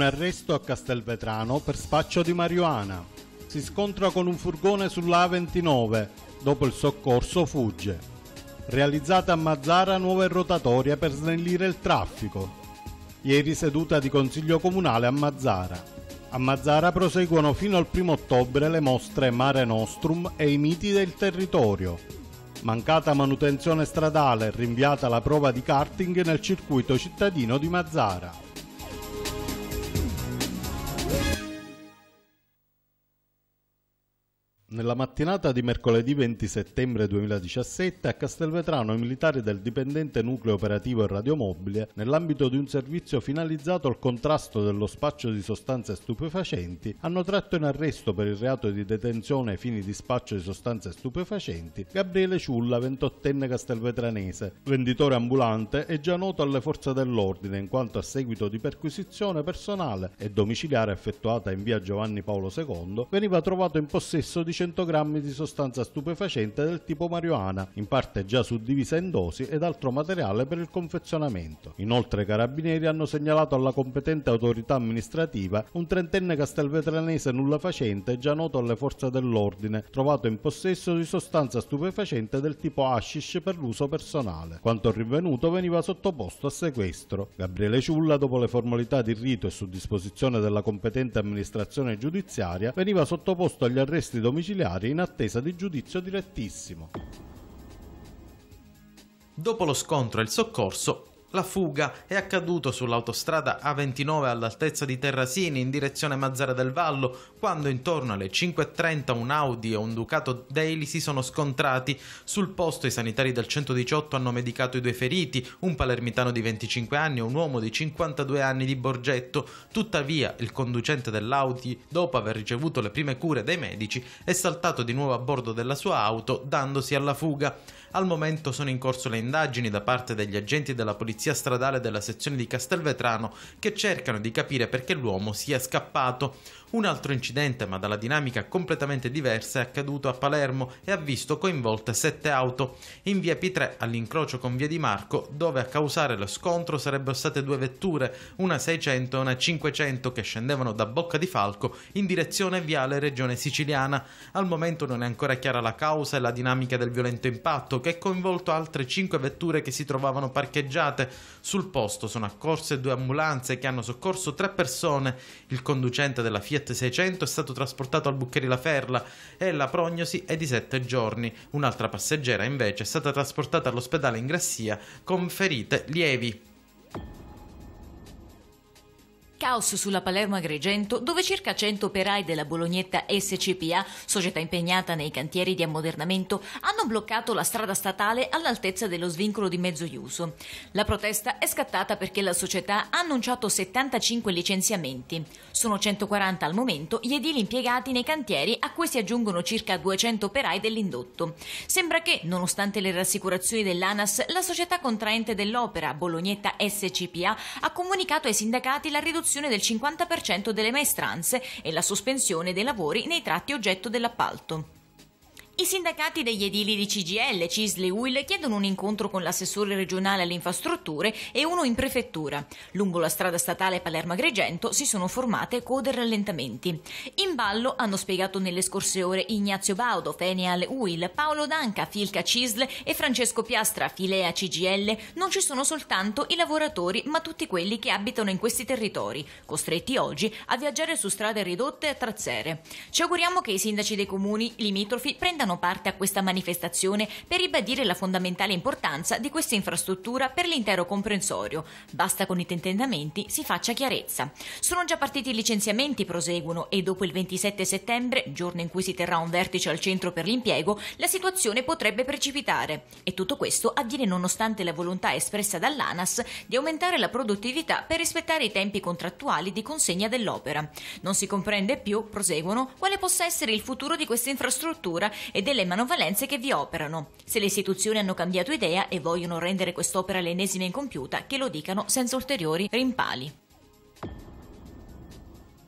un arresto a Castelvetrano per spaccio di marijuana. Si scontra con un furgone sulla A29, dopo il soccorso fugge. Realizzata a Mazzara nuove rotatorie per snellire il traffico. Ieri seduta di Consiglio Comunale a Mazzara. A Mazzara proseguono fino al 1 ottobre le mostre Mare Nostrum e i miti del territorio. Mancata manutenzione stradale, rinviata la prova di karting nel circuito cittadino di Mazzara. Nella mattinata di mercoledì 20 settembre 2017 a Castelvetrano i militari del dipendente nucleo operativo e radiomobile, nell'ambito di un servizio finalizzato al contrasto dello spaccio di sostanze stupefacenti, hanno tratto in arresto per il reato di detenzione ai fini di spaccio di sostanze stupefacenti Gabriele Ciulla, 28enne castelvetranese, venditore ambulante e già noto alle forze dell'ordine in quanto a seguito di perquisizione personale e domiciliare effettuata in via Giovanni Paolo II veniva trovato in possesso di 600 grammi di sostanza stupefacente del tipo marijuana, in parte già suddivisa in dosi ed altro materiale per il confezionamento. Inoltre i carabinieri hanno segnalato alla competente autorità amministrativa un trentenne castelvetranese nullafacente già noto alle forze dell'ordine, trovato in possesso di sostanza stupefacente del tipo hashish per l'uso personale. Quanto rinvenuto veniva sottoposto a sequestro. Gabriele Ciulla, dopo le formalità di rito e su disposizione della competente amministrazione giudiziaria, veniva sottoposto agli arresti domiciliari domiciliari in attesa di giudizio direttissimo. Dopo lo scontro e il soccorso, la fuga è accaduta sull'autostrada A29 all'altezza di Terrasini in direzione Mazzara del Vallo quando intorno alle 5.30 un Audi e un Ducato Daily si sono scontrati. Sul posto i sanitari del 118 hanno medicato i due feriti, un palermitano di 25 anni e un uomo di 52 anni di Borgetto. Tuttavia il conducente dell'Audi, dopo aver ricevuto le prime cure dai medici, è saltato di nuovo a bordo della sua auto dandosi alla fuga. Al momento sono in corso le indagini da parte degli agenti della Polizia Stradale della sezione di Castelvetrano che cercano di capire perché l'uomo sia scappato. Un altro incidente, ma dalla dinamica completamente diversa, è accaduto a Palermo e ha visto coinvolte sette auto. In via P3, all'incrocio con via Di Marco, dove a causare lo scontro sarebbero state due vetture, una 600 e una 500, che scendevano da Bocca di Falco in direzione viale Regione Siciliana. Al momento non è ancora chiara la causa e la dinamica del violento impatto che ha coinvolto altre 5 vetture che si trovavano parcheggiate. Sul posto sono accorse due ambulanze che hanno soccorso tre persone. Il conducente della Fiat 600 è stato trasportato al Buccheri La Ferla e la prognosi è di 7 giorni. Un'altra passeggera invece è stata trasportata all'ospedale in Grassia con ferite lievi. Caos sulla Palermo Agrigento, dove circa 100 operai della Bolognetta SCPA, società impegnata nei cantieri di ammodernamento, hanno bloccato la strada statale all'altezza dello svincolo di Mezzoiuso. La protesta è scattata perché la società ha annunciato 75 licenziamenti. Sono 140 al momento gli edili impiegati nei cantieri a cui si aggiungono circa 200 operai dell'indotto. Sembra che, nonostante le rassicurazioni dell'ANAS, la società contraente dell'opera, Bolognetta SCPA, ha comunicato ai sindacati la riduzione riduzione del 50% delle maestranze e la sospensione dei lavori nei tratti oggetto dell'appalto. I sindacati degli edili di CGL, Cisle e UIL chiedono un incontro con l'assessore regionale alle infrastrutture e uno in prefettura. Lungo la strada statale Palermo-Agrigento si sono formate code e rallentamenti. In ballo, hanno spiegato nelle scorse ore, Ignazio Baudo, Fenial UIL, Paolo Danca, Filca Cisle e Francesco Piastra, Filea CGL, non ci sono soltanto i lavoratori ma tutti quelli che abitano in questi territori, costretti oggi a viaggiare su strade ridotte e a trazzere. Ci auguriamo che i sindaci dei comuni limitrofi prendano prendano parte a questa manifestazione per ribadire la fondamentale importanza di questa infrastruttura per l'intero comprensorio. Basta con i tentennamenti, si faccia chiarezza. Sono già partiti i licenziamenti, proseguono, e dopo il 27 settembre, giorno in cui si terrà un vertice al centro per l'impiego, la situazione potrebbe precipitare. E tutto questo avviene nonostante la volontà espressa dall'ANAS di aumentare la produttività per rispettare i tempi contrattuali di consegna dell'opera. Non si comprende più, proseguono, quale possa essere il futuro di questa infrastruttura e delle manovalenze che vi operano. Se le istituzioni hanno cambiato idea e vogliono rendere quest'opera l'ennesima incompiuta, che lo dicano senza ulteriori rimpali.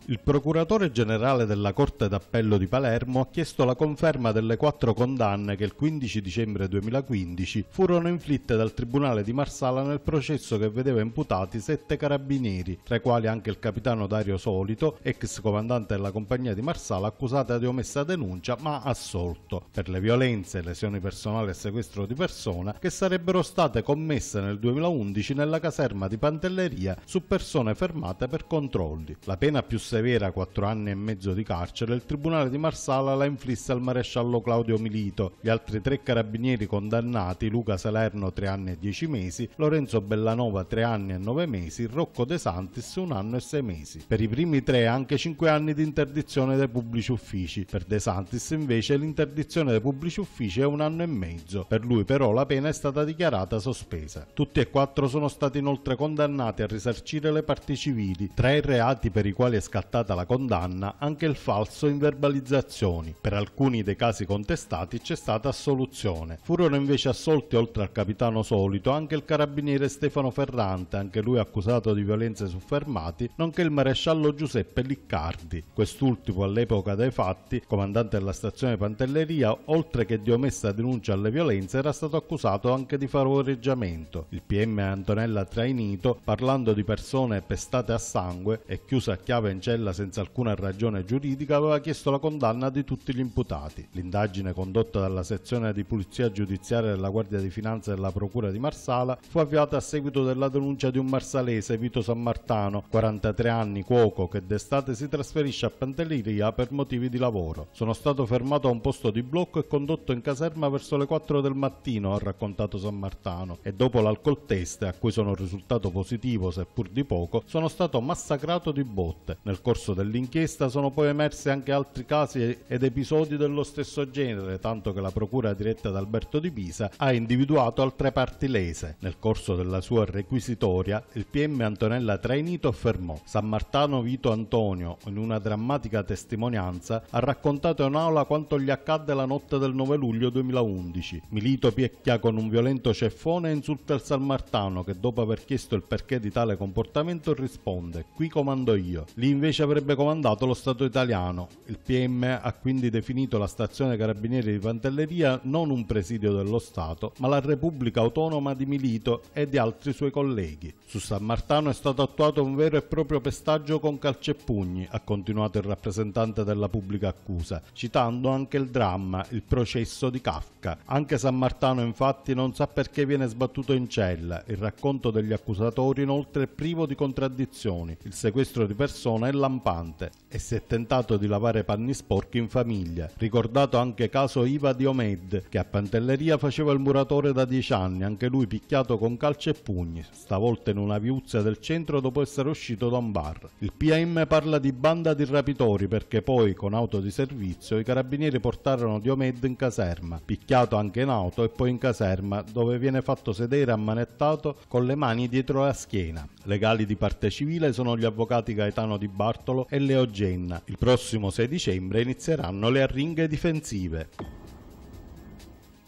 Il procuratore generale della Corte d'Appello di Palermo ha chiesto la conferma delle quattro condanne che il 15 dicembre 2015 furono inflitte dal Tribunale di Marsala nel processo che vedeva imputati sette carabinieri, tra i quali anche il capitano Dario Solito, ex comandante della compagnia di Marsala accusata di omessa denuncia ma assolto per le violenze, lesioni personali e sequestro di persona che sarebbero state commesse nel 2011 nella caserma di Pantelleria su persone fermate per controlli. La pena più severa, quattro anni e mezzo di carcere, il Tribunale di Marsala la inflisse al maresciallo Claudio Milito. Gli altri tre carabinieri condannati, Luca Salerno tre anni e dieci mesi, Lorenzo Bellanova tre anni e nove mesi, Rocco De Santis un anno e sei mesi. Per i primi tre anche cinque anni di interdizione dai pubblici uffici. Per De Santis invece l'interdizione dai pubblici uffici è un anno e mezzo. Per lui però la pena è stata dichiarata sospesa. Tutti e quattro sono stati inoltre condannati a risarcire le parti civili. Tra i reati per i quali è scattato scattata la condanna, anche il falso in verbalizzazioni. Per alcuni dei casi contestati c'è stata assoluzione. Furono invece assolti oltre al capitano solito anche il carabiniere Stefano Ferrante, anche lui accusato di violenze su fermati, nonché il maresciallo Giuseppe Liccardi. Quest'ultimo all'epoca dei fatti, comandante della stazione Pantelleria, oltre che di omessa denuncia alle violenze, era stato accusato anche di favoreggiamento. Il PM Antonella Trainito, parlando di persone pestate a sangue e chiusa a chiave in centro Marcella, senza alcuna ragione giuridica, aveva chiesto la condanna di tutti gli imputati. L'indagine condotta dalla sezione di pulizia giudiziaria della Guardia di Finanza della Procura di Marsala fu avviata a seguito della denuncia di un marsalese, Vito San Martano, 43 anni, cuoco, che d'estate si trasferisce a Pantelleria per motivi di lavoro. Sono stato fermato a un posto di blocco e condotto in caserma verso le 4 del mattino, ha raccontato San Martano, e dopo l'alcol test, a cui sono risultato positivo seppur di poco, sono stato massacrato di botte. Nel corso dell'inchiesta sono poi emersi anche altri casi ed episodi dello stesso genere, tanto che la procura diretta da Alberto di Pisa ha individuato altre parti lese. Nel corso della sua requisitoria, il PM Antonella Trainito affermò San Martano Vito Antonio, in una drammatica testimonianza, ha raccontato in aula quanto gli accadde la notte del 9 luglio 2011. Milito picchia con un violento ceffone e insulta il San Martano che dopo aver chiesto il perché di tale comportamento risponde «Qui comando io». Lì invece invece avrebbe comandato lo Stato italiano. Il PM ha quindi definito la stazione carabinieri di Pantelleria non un presidio dello Stato, ma la Repubblica Autonoma di Milito e di altri suoi colleghi. Su San Martano è stato attuato un vero e proprio pestaggio con calce e pugni, ha continuato il rappresentante della pubblica accusa, citando anche il dramma, il processo di Kafka. Anche San Martano infatti non sa perché viene sbattuto in cella. Il racconto degli accusatori inoltre è privo di contraddizioni. Il sequestro di persona è lampante e si è tentato di lavare panni sporchi in famiglia. Ricordato anche caso Iva Diomed, che a Pantelleria faceva il muratore da dieci anni, anche lui picchiato con calci e pugni, stavolta in una viuzza del centro dopo essere uscito da un bar. Il PM parla di banda di rapitori perché poi, con auto di servizio, i carabinieri portarono Diomed in caserma, picchiato anche in auto e poi in caserma, dove viene fatto sedere ammanettato con le mani dietro la schiena. Legali di parte civile sono gli avvocati Gaetano Di Bacco Bartolo e Leo Genna. Il prossimo 6 dicembre inizieranno le arringhe difensive.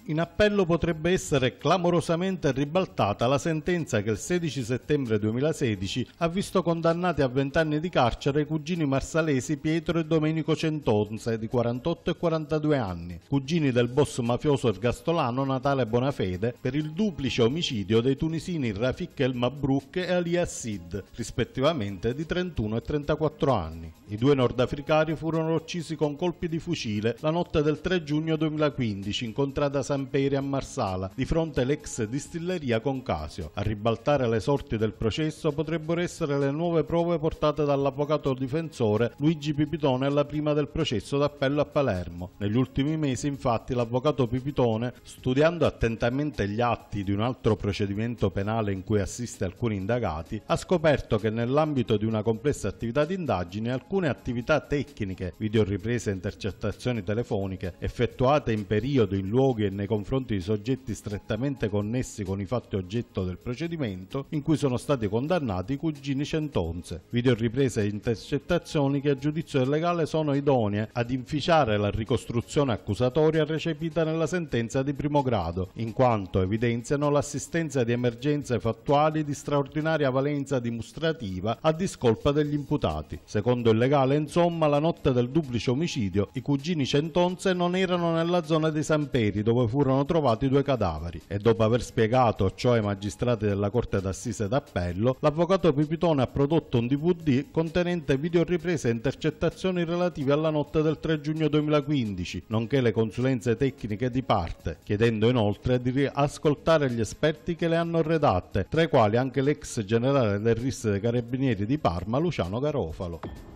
In appello potrebbe essere clamorosamente ribaltata la sentenza che il 16 settembre 2016 ha visto condannati a 20 anni di carcere i cugini marsalesi Pietro e Domenico Centonze, di 48 e 42 anni, cugini del boss mafioso ergastolano Natale Bonafede, per il duplice omicidio dei tunisini Rafik El Mabrouk e Ali Assid, rispettivamente di 31 e 34 anni. I due nordafricani furono uccisi con colpi di fucile la notte del 3 giugno 2015, incontrata a San Pere a Marsala, di fronte all'ex distilleria Concasio. A ribaltare le sorti del processo potrebbero essere le nuove prove portate dall'avvocato difensore Luigi Pipitone alla prima del processo d'appello a Palermo. Negli ultimi mesi, infatti, l'avvocato Pipitone, studiando attentamente gli atti di un altro procedimento penale in cui assiste alcuni indagati, ha scoperto che nell'ambito di una complessa attività di indagine alcune attività tecniche, videoriprese e intercettazioni telefoniche effettuate in periodo, in luoghi e nei nei confronti di soggetti strettamente connessi con i fatti oggetto del procedimento in cui sono stati condannati i cugini Centonze. Video riprese e intercettazioni che a giudizio del legale sono idonee ad inficiare la ricostruzione accusatoria recepita nella sentenza di primo grado, in quanto evidenziano l'assistenza di emergenze fattuali di straordinaria valenza dimostrativa a discolpa degli imputati. Secondo il legale, insomma, la notte del duplice omicidio i cugini Centonze non erano nella zona di San Peri dove furono trovati due cadaveri e dopo aver spiegato ciò ai magistrati della Corte d'Assise d'Appello, l'avvocato Pipitone ha prodotto un DVD contenente videoriprese e intercettazioni relative alla notte del 3 giugno 2015, nonché le consulenze tecniche di parte, chiedendo inoltre di ascoltare gli esperti che le hanno redatte, tra i quali anche l'ex generale del RIS dei Carabinieri di Parma, Luciano Garofalo.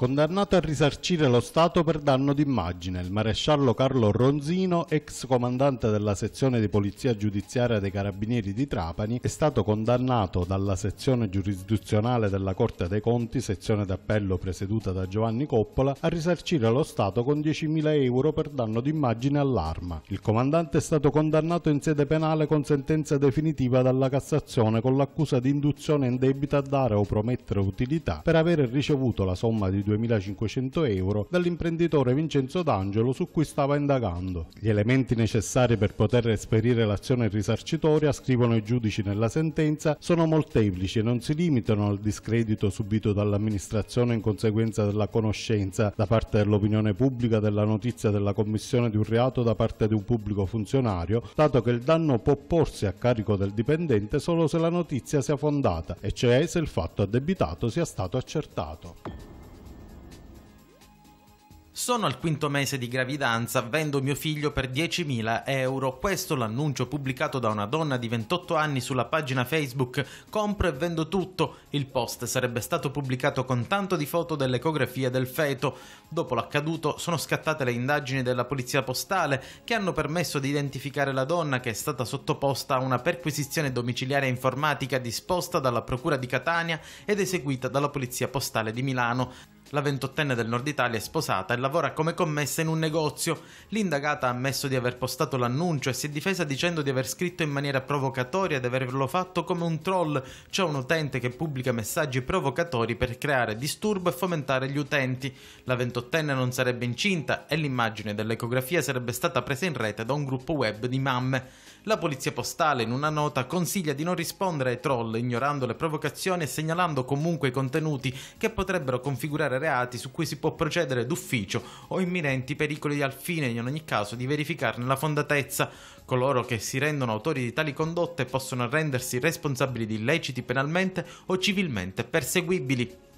Condannato a risarcire lo Stato per danno d'immagine, il maresciallo Carlo Ronzino, ex comandante della sezione di polizia giudiziaria dei Carabinieri di Trapani, è stato condannato dalla sezione giurisdizionale della Corte dei Conti, sezione d'appello presieduta da Giovanni Coppola, a risarcire lo Stato con 10.000 euro per danno d'immagine all'arma. Il comandante è stato condannato in sede penale con sentenza definitiva dalla Cassazione con l'accusa di induzione indebita a dare o promettere utilità per aver ricevuto la somma di 2.500 euro dall'imprenditore Vincenzo D'Angelo su cui stava indagando. Gli elementi necessari per poter esperire l'azione risarcitoria, scrivono i giudici nella sentenza, sono molteplici e non si limitano al discredito subito dall'amministrazione in conseguenza della conoscenza da parte dell'opinione pubblica della notizia della commissione di un reato da parte di un pubblico funzionario, dato che il danno può porsi a carico del dipendente solo se la notizia sia fondata, e cioè se il fatto addebitato sia stato accertato. Sono al quinto mese di gravidanza, vendo mio figlio per 10.000 euro. Questo l'annuncio pubblicato da una donna di 28 anni sulla pagina Facebook Compro e vendo tutto. Il post sarebbe stato pubblicato con tanto di foto dell'ecografia del feto. Dopo l'accaduto sono scattate le indagini della polizia postale che hanno permesso di identificare la donna che è stata sottoposta a una perquisizione domiciliare informatica disposta dalla Procura di Catania ed eseguita dalla Polizia Postale di Milano. La ventottenne del nord Italia è sposata e lavora come commessa in un negozio. L'indagata ha ammesso di aver postato l'annuncio e si è difesa dicendo di aver scritto in maniera provocatoria e di averlo fatto come un troll, cioè un utente che pubblica messaggi provocatori per creare disturbo e fomentare gli utenti. La ventottenne non sarebbe incinta e l'immagine dell'ecografia sarebbe stata presa in rete da un gruppo web di mamme. La polizia postale in una nota consiglia di non rispondere ai troll ignorando le provocazioni e segnalando comunque i contenuti che potrebbero configurare reati su cui si può procedere d'ufficio o imminenti pericoli al fine in ogni caso di verificarne la fondatezza. Coloro che si rendono autori di tali condotte possono rendersi responsabili di illeciti penalmente o civilmente perseguibili.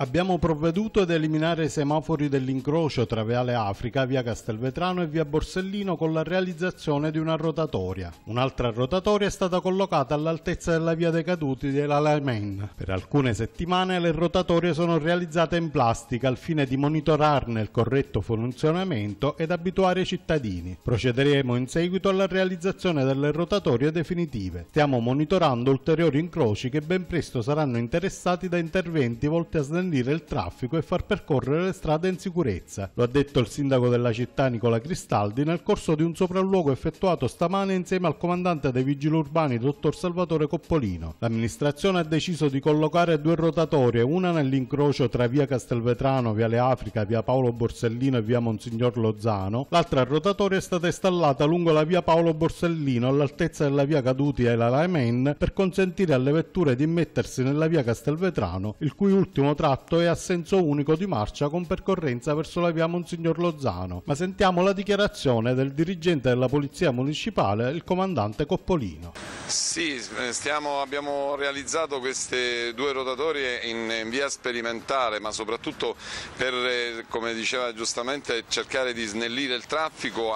Abbiamo provveduto ad eliminare i semafori dell'incrocio tra Viale Africa, Via Castelvetrano e Via Borsellino con la realizzazione di una rotatoria. Un'altra rotatoria è stata collocata all'altezza della Via dei Caduti dell'Alamein. Per alcune settimane le rotatorie sono realizzate in plastica al fine di monitorarne il corretto funzionamento ed abituare i cittadini. Procederemo in seguito alla realizzazione delle rotatorie definitive. Stiamo monitorando ulteriori incroci che ben presto saranno interessati da interventi volti a snellire snellire il traffico e far percorrere le strade in sicurezza. Lo ha detto il sindaco della città Nicola Cristaldi nel corso di un sopralluogo effettuato stamane insieme al comandante dei vigili urbani dottor Salvatore Coppolino. L'amministrazione ha deciso di collocare due rotatorie, una nell'incrocio tra via Castelvetrano, viale Africa, via Paolo Borsellino e via Monsignor Lozano, l'altra rotatoria è stata installata lungo la via Paolo Borsellino all'altezza della via Caduti e la Laimen per consentire alle vetture di immettersi nella via Castelvetrano, il cui ultimo traffico tratto è a senso unico di marcia con percorrenza verso la via Monsignor Lozano, ma sentiamo la dichiarazione del dirigente della Polizia Municipale, il comandante Coppolino. Sì, eh, stiamo, abbiamo realizzato queste due rotatorie in, in via sperimentale, ma soprattutto per, eh, come diceva giustamente, cercare di snellire il traffico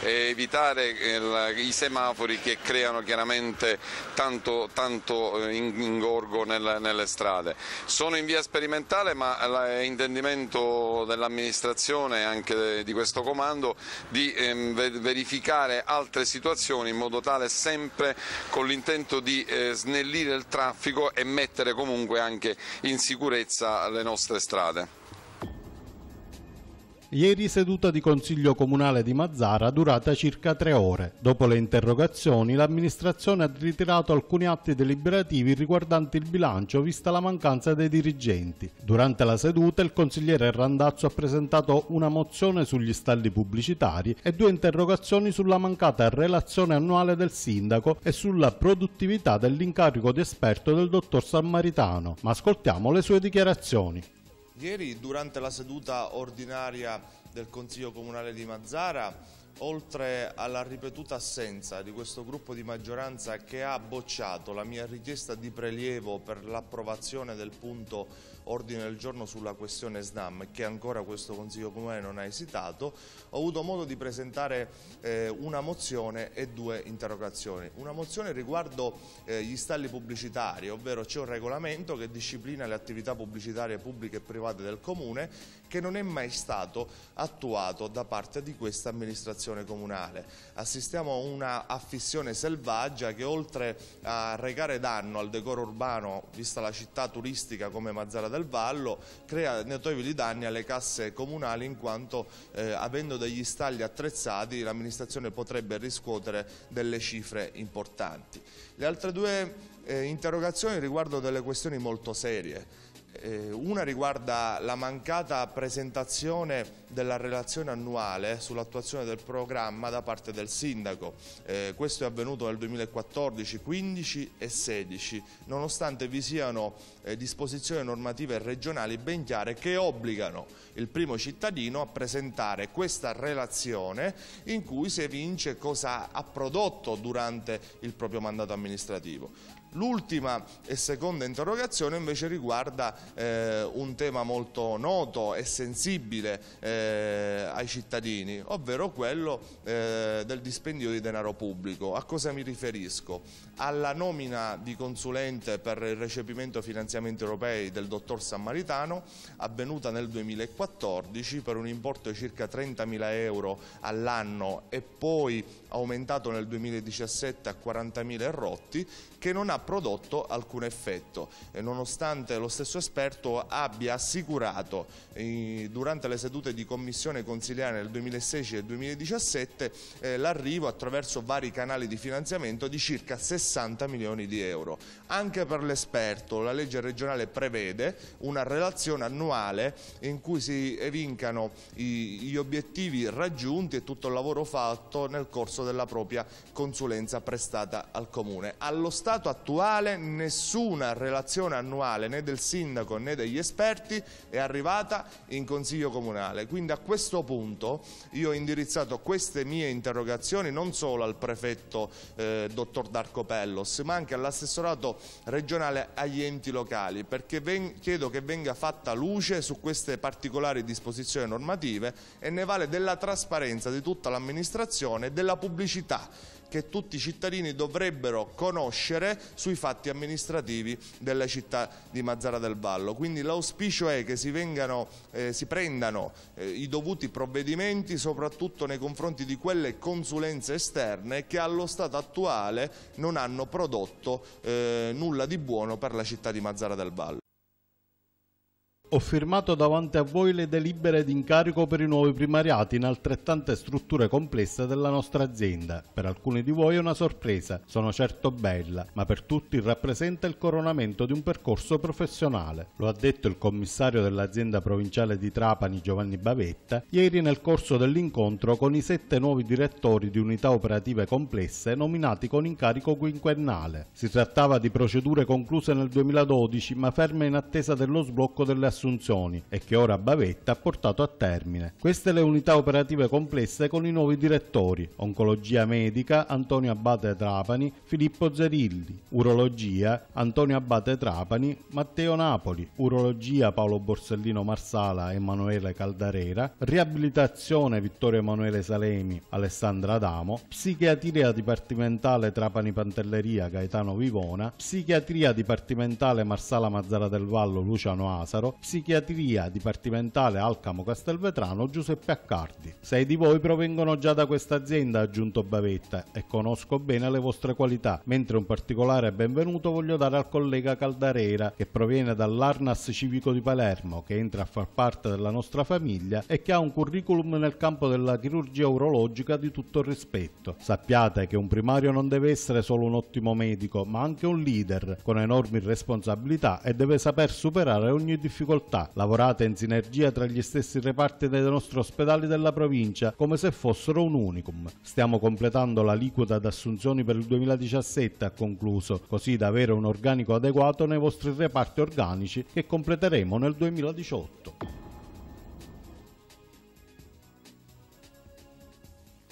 e eh, evitare i semafori che creano chiaramente tanto, tanto ingorgo nelle, nelle strade. Sono in via sperimentale fondamentale ma è intendimento dell'amministrazione e anche di questo comando di ehm, verificare altre situazioni in modo tale sempre con l'intento di eh, snellire il traffico e mettere comunque anche in sicurezza le nostre strade. Ieri seduta di Consiglio Comunale di Mazzara durata circa tre ore. Dopo le interrogazioni l'amministrazione ha ritirato alcuni atti deliberativi riguardanti il bilancio vista la mancanza dei dirigenti. Durante la seduta il consigliere Randazzo ha presentato una mozione sugli stalli pubblicitari e due interrogazioni sulla mancata relazione annuale del sindaco e sulla produttività dell'incarico di esperto del dottor Sammaritano. Ma ascoltiamo le sue dichiarazioni. Ieri durante la seduta ordinaria del Consiglio Comunale di Mazzara oltre alla ripetuta assenza di questo gruppo di maggioranza che ha bocciato la mia richiesta di prelievo per l'approvazione del punto ordine del giorno sulla questione SNAM che ancora questo Consiglio Comunale non ha esitato, ho avuto modo di presentare eh, una mozione e due interrogazioni. Una mozione riguardo eh, gli stalli pubblicitari, ovvero c'è un regolamento che disciplina le attività pubblicitarie pubbliche e private del Comune che non è mai stato attuato da parte di questa amministrazione comunale. Assistiamo a una affissione selvaggia che oltre a regare danno al decoro urbano, vista la città turistica come Mazzara del Vallo crea notevoli danni alle casse comunali in quanto eh, avendo degli stalli attrezzati l'amministrazione potrebbe riscuotere delle cifre importanti. Le altre due eh, interrogazioni riguardano delle questioni molto serie eh, una riguarda la mancata presentazione della relazione annuale sull'attuazione del programma da parte del sindaco. Eh, questo è avvenuto nel 2014, 15 e 16, nonostante vi siano eh, disposizioni normative regionali ben chiare che obbligano il primo cittadino a presentare questa relazione in cui si evince cosa ha prodotto durante il proprio mandato amministrativo. L'ultima e seconda interrogazione invece riguarda eh, un tema molto noto e sensibile eh, ai cittadini, ovvero quello eh, del dispendio di denaro pubblico. A cosa mi riferisco? Alla nomina di consulente per il recepimento finanziamenti europei del dottor Sammaritano, avvenuta nel 2014 per un importo di circa 30.000 euro all'anno e poi aumentato nel 2017 a 40.000 rotti, che non ha prodotto alcun effetto, nonostante lo stesso esperto abbia assicurato eh, durante le sedute di commissione consigliare nel 2016 e 2017 eh, l'arrivo attraverso vari canali di finanziamento di circa 60 milioni di euro. Anche per l'esperto la legge regionale prevede una relazione annuale in cui si evincano i, gli obiettivi raggiunti e tutto il lavoro fatto nel corso della propria consulenza prestata al Comune. Allo Stato stato attuale nessuna relazione annuale né del sindaco né degli esperti è arrivata in consiglio comunale. Quindi a questo punto io ho indirizzato queste mie interrogazioni non solo al prefetto eh, dottor Darco Pellos ma anche all'assessorato regionale agli enti locali perché chiedo che venga fatta luce su queste particolari disposizioni normative e ne vale della trasparenza di tutta l'amministrazione e della pubblicità che tutti i cittadini dovrebbero conoscere sui fatti amministrativi della città di Mazzara del Vallo. Quindi l'auspicio è che si, vengano, eh, si prendano eh, i dovuti provvedimenti soprattutto nei confronti di quelle consulenze esterne che allo stato attuale non hanno prodotto eh, nulla di buono per la città di Mazzara del Vallo ho firmato davanti a voi le delibere d'incarico per i nuovi primariati in altrettante strutture complesse della nostra azienda. Per alcuni di voi è una sorpresa, sono certo bella, ma per tutti rappresenta il coronamento di un percorso professionale. Lo ha detto il commissario dell'azienda provinciale di Trapani Giovanni Bavetta ieri nel corso dell'incontro con i sette nuovi direttori di unità operative complesse nominati con incarico quinquennale. Si trattava di procedure concluse nel 2012 ma ferme in attesa dello sblocco delle assunzioni assunzioni e che ora Bavetta ha portato a termine. Queste le unità operative complesse con i nuovi direttori, oncologia medica Antonio Abate Trapani, Filippo Zerilli, urologia Antonio Abate Trapani, Matteo Napoli, urologia Paolo Borsellino Marsala Emanuele Caldarera, riabilitazione Vittorio Emanuele Salemi, Alessandra Adamo, psichiatria dipartimentale Trapani Pantelleria Gaetano Vivona, psichiatria dipartimentale Marsala Mazzara del Vallo Luciano Asaro, psichiatria dipartimentale Alcamo Castelvetrano Giuseppe Accardi. Sei di voi provengono già da questa azienda, ha aggiunto Bavetta, e conosco bene le vostre qualità, mentre un particolare benvenuto voglio dare al collega Caldarera, che proviene dall'Arnas Civico di Palermo, che entra a far parte della nostra famiglia e che ha un curriculum nel campo della chirurgia urologica di tutto rispetto. Sappiate che un primario non deve essere solo un ottimo medico, ma anche un leader con enormi responsabilità e deve saper superare ogni difficoltà difficoltà, lavorate in sinergia tra gli stessi reparti dei nostri ospedali della provincia come se fossero un unicum. Stiamo completando l'aliquota d'assunzioni per il 2017, ha concluso, così da avere un organico adeguato nei vostri reparti organici che completeremo nel 2018.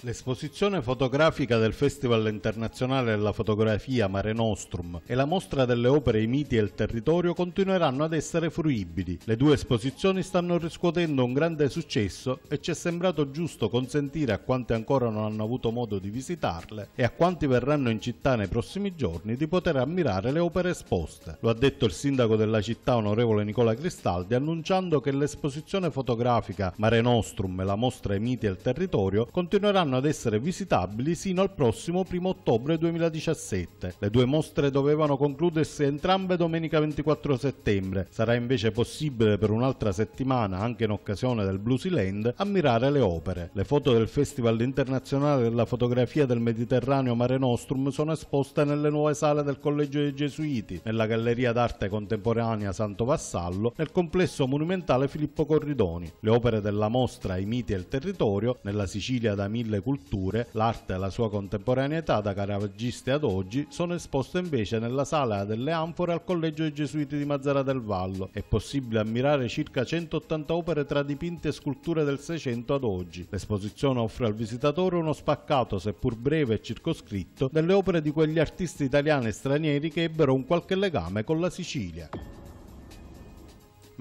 L'esposizione fotografica del Festival internazionale della fotografia Mare Nostrum e la mostra delle opere I miti e il territorio continueranno ad essere fruibili. Le due esposizioni stanno riscuotendo un grande successo e ci è sembrato giusto consentire a quanti ancora non hanno avuto modo di visitarle e a quanti verranno in città nei prossimi giorni di poter ammirare le opere esposte. Lo ha detto il sindaco della città onorevole Nicola Cristaldi annunciando che l'esposizione fotografica Mare Nostrum e la mostra I miti e il territorio continueranno torneranno ad essere visitabili sino al prossimo 1 ottobre 2017. Le due mostre dovevano concludersi entrambe domenica 24 settembre. Sarà invece possibile per un'altra settimana, anche in occasione del Bluesyland, ammirare le opere. Le foto del Festival internazionale della fotografia del Mediterraneo Mare Nostrum sono esposte nelle nuove sale del Collegio dei Gesuiti, nella Galleria d'arte contemporanea Santo Vassallo, nel complesso monumentale Filippo Corridoni. Le opere della mostra I miti e il territorio, nella Sicilia da 1400 culture, l'arte e la sua contemporaneità da caravaggiste ad oggi sono esposte invece nella Sala delle Anfore al Collegio dei Gesuiti di Mazzara del Vallo. È possibile ammirare circa 180 opere tra dipinte e sculture del Seicento ad oggi. L'esposizione offre al visitatore uno spaccato, seppur breve e circoscritto, delle opere di quegli artisti italiani e stranieri che ebbero un qualche legame con la Sicilia.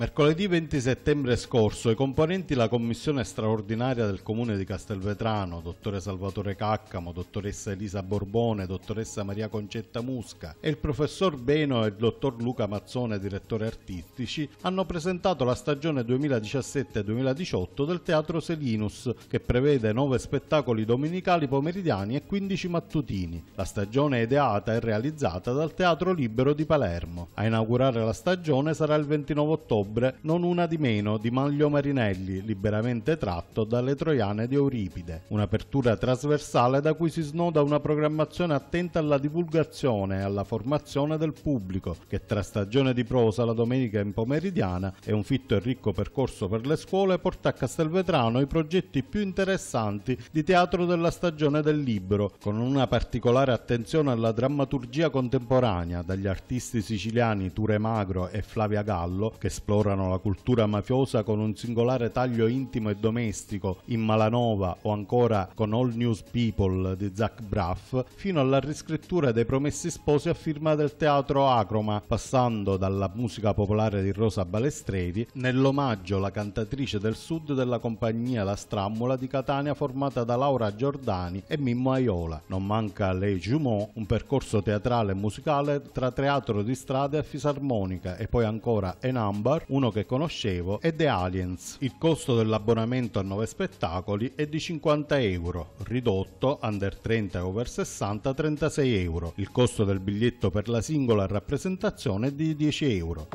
Mercoledì 20 settembre scorso i componenti della commissione straordinaria del comune di Castelvetrano, dottore Salvatore Caccamo, dottoressa Elisa Borbone, dottoressa Maria Concetta Musca e il professor Beno e il dottor Luca Mazzone, direttore artistici, hanno presentato la stagione 2017-2018 del Teatro Selinus che prevede nove spettacoli domenicali pomeridiani e 15 mattutini. La stagione è ideata e realizzata dal Teatro Libero di Palermo. A inaugurare la stagione sarà il 29 ottobre ottobre non una di meno di Maglio Marinelli, liberamente tratto dalle troiane di Euripide. Un'apertura trasversale da cui si snoda una programmazione attenta alla divulgazione e alla formazione del pubblico, che tra stagione di prosa la domenica in pomeridiana e un fitto e ricco percorso per le scuole porta a Castelvetrano i progetti più interessanti di teatro della stagione del libro, con una particolare attenzione alla drammaturgia contemporanea dagli artisti siciliani Ture Magro e Flavia Gallo, che esplorano esplorano la cultura mafiosa con un singolare taglio intimo e domestico in Malanova o ancora con All News People di Zach Braff, fino alla riscrittura dei Promessi Sposi a firma del teatro Acroma, passando dalla musica popolare di Rosa Balestreri nell'omaggio la cantatrice del sud della compagnia La Strammola di Catania formata da Laura Giordani e Mimmo Aiola. Non manca Le Jumeaux, un percorso teatrale e musicale tra teatro di strada e fisarmonica e poi ancora Enambar Avatar, uno che conoscevo, e The Aliens. Il costo dell'abbonamento a 9 spettacoli è di 50 euro, ridotto under 30 e over 60 36 euro. Il costo del biglietto per la singola rappresentazione è di 10 euro.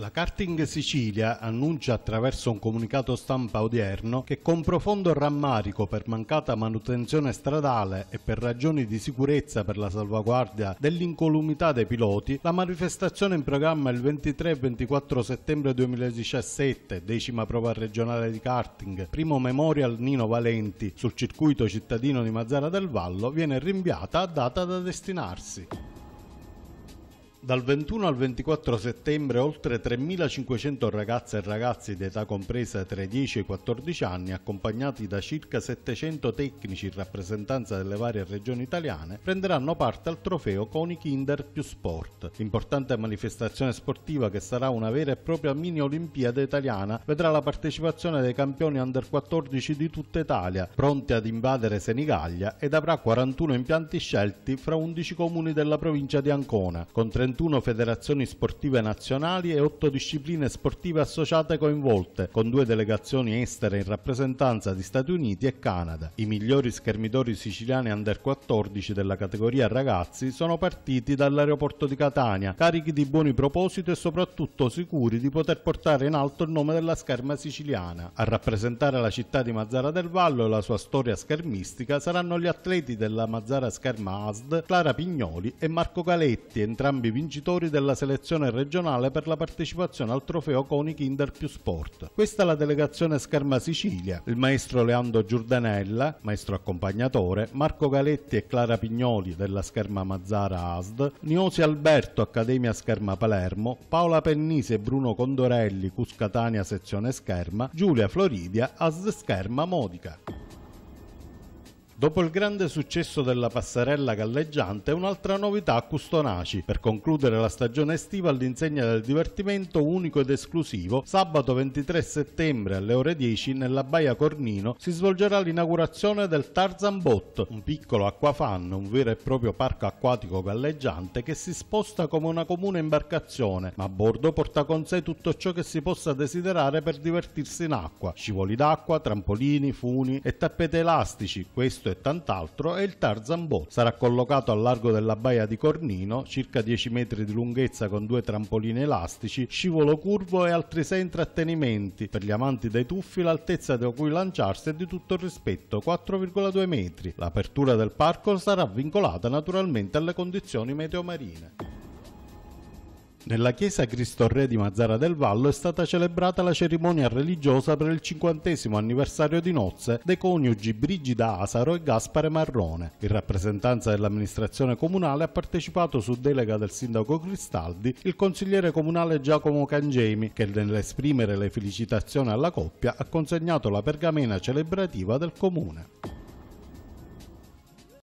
La Karting Sicilia annuncia attraverso un comunicato stampa odierno che con profondo rammarico per mancata manutenzione stradale e per ragioni di sicurezza per la salvaguardia dell'incolumità dei piloti, la manifestazione in programma il 23 e 24 settembre 2017, decima prova regionale di karting, primo memorial Nino Valenti sul circuito cittadino di Mazzara del Vallo, viene rinviata a data da destinarsi. Dal 21 al 24 settembre oltre 3.500 ragazze e ragazzi di età compresa tra i 10 e i 14 anni, accompagnati da circa 700 tecnici in rappresentanza delle varie regioni italiane, prenderanno parte al trofeo Coni Kinder più Sport. L'importante manifestazione sportiva che sarà una vera e propria mini olimpiade italiana vedrà la partecipazione dei campioni under 14 di tutta Italia, pronti ad invadere Senigallia ed avrà 41 impianti scelti fra 11 comuni della provincia di Ancona, con 30 31 federazioni sportive nazionali e 8 discipline sportive associate coinvolte, con due delegazioni estere in rappresentanza di Stati Uniti e Canada. I migliori schermitori siciliani under 14 della categoria ragazzi sono partiti dall'aeroporto di Catania, carichi di buoni propositi e soprattutto sicuri di poter portare in alto il nome della scherma siciliana. A rappresentare la città di Mazzara del Vallo e la sua storia schermistica saranno gli atleti della Mazzara Scherma ASD, Clara Pignoli e Marco Galetti, entrambi vincitori vincitori della selezione regionale per la partecipazione al trofeo Coni Kinder più Sport. Questa è la delegazione Scherma Sicilia, il maestro Leandro Giordanella, maestro accompagnatore, Marco Galetti e Clara Pignoli della Scherma Mazzara ASD, Niosi Alberto, Accademia Scherma Palermo, Paola Pennise e Bruno Condorelli, Cuscatania sezione Scherma, Giulia Floridia, ASD Scherma Modica. Dopo il grande successo della passerella galleggiante, un'altra novità a Custonaci, per concludere la stagione estiva all'insegna del divertimento unico ed esclusivo, sabato 23 settembre alle ore 10 nella Baia Cornino si svolgerà l'inaugurazione del Tarzan Bot, un piccolo acquafan, un vero e proprio parco acquatico galleggiante che si sposta come una comune imbarcazione, ma a bordo porta con sé tutto ciò che si possa desiderare per divertirsi in acqua, scivoli d'acqua, trampolini, funi e tappeti elastici, questo e tant'altro è il Tarzan Boat. Sarà collocato al largo della baia di Cornino, circa 10 metri di lunghezza con due trampolini elastici, scivolo curvo e altri sei intrattenimenti. Per gli amanti dei tuffi l'altezza da cui lanciarsi è di tutto rispetto, 4,2 metri. L'apertura del parco sarà vincolata naturalmente alle condizioni meteomarine. Nella chiesa Cristo Re di Mazzara del Vallo è stata celebrata la cerimonia religiosa per il cinquantesimo anniversario di nozze dei coniugi Brigida Asaro e Gaspare Marrone. In rappresentanza dell'amministrazione comunale ha partecipato su delega del sindaco Cristaldi il consigliere comunale Giacomo Cangemi che nell'esprimere le felicitazioni alla coppia ha consegnato la pergamena celebrativa del comune.